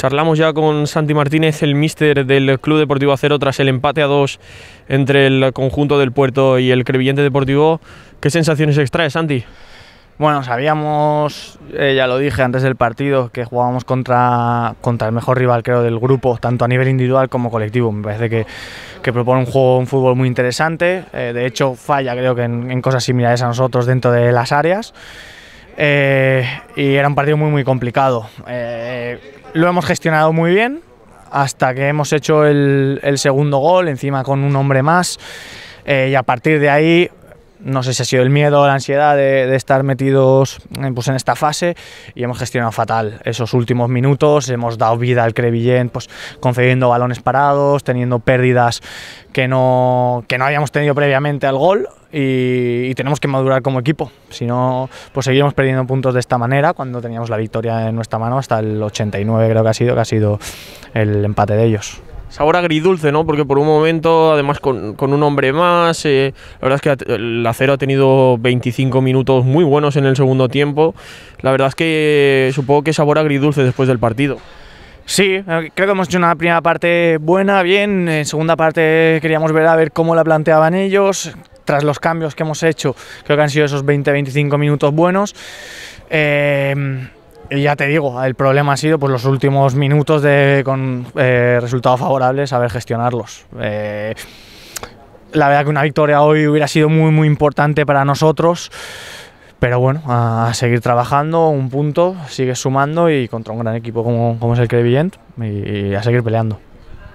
Charlamos ya con Santi Martínez, el míster del Club Deportivo Acero, tras el empate a dos entre el conjunto del Puerto y el Crevillente Deportivo. ¿Qué sensaciones extrae, Santi? Bueno, sabíamos, eh, ya lo dije antes del partido, que jugábamos contra, contra el mejor rival, creo, del grupo, tanto a nivel individual como colectivo. Me parece que, que propone un juego, un fútbol muy interesante. Eh, de hecho, falla, creo que en cosas similares a nosotros dentro de las áreas. Eh, y era un partido muy, muy complicado. Eh, lo hemos gestionado muy bien hasta que hemos hecho el, segundo gol, encima con un hombre más. Eh, y a partir de ahí, no sé si ha sido el miedo o la ansiedad de, estar metidos pues, en esta fase y hemos gestionado fatal esos últimos minutos, hemos dado vida al Crevillén pues, concediendo balones parados, teniendo pérdidas que no, que no habíamos tenido previamente al gol y, tenemos que madurar como equipo. Si no, pues seguimos perdiendo puntos de esta manera cuando teníamos la victoria en nuestra mano hasta el 89 creo que ha sido, que ha sido el empate de ellos. Sabor agridulce, ¿no? Porque por un momento, además con, con un hombre más, eh, la verdad es que el acero ha tenido 25 minutos muy buenos en el segundo tiempo. La verdad es que supongo que sabor agridulce después del partido. Sí, eh, creo que hemos hecho una primera parte buena, bien. En segunda parte queríamos ver a ver cómo la planteaban ellos. Tras los cambios que hemos hecho, creo que han sido esos 20-25 minutos buenos. Eh, y ya te digo, el problema ha sido pues, los últimos minutos de, con eh, resultados favorables, saber gestionarlos. la verdad que una victoria hoy hubiera sido muy, muy importante para nosotros. Pero bueno, a seguir trabajando, un punto, sigue sumando y contra un gran equipo como, como es el Crevillent y, y a seguir peleando.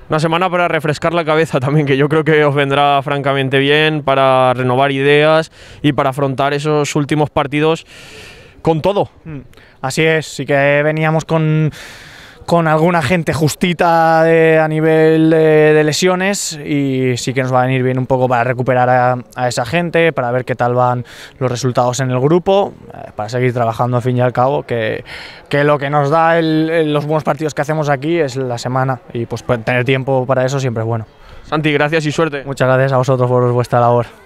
Una semana para refrescar la cabeza también, que yo creo que os vendrá francamente bien para renovar ideas y para afrontar esos últimos partidos con todo. Mm. Así es, sí que veníamos con con alguna gente justita a nivel de, lesiones y sí que nos va a venir bien un poco para recuperar a, esa gente, para ver qué tal van los resultados en el grupo, eh, para seguir trabajando al fin y al cabo, que, que lo que nos da los buenos partidos que hacemos aquí es la semana y pues, pues tener tiempo para eso siempre es bueno. Santi, gracias y suerte. Muchas gracias a vosotros por vuestra labor.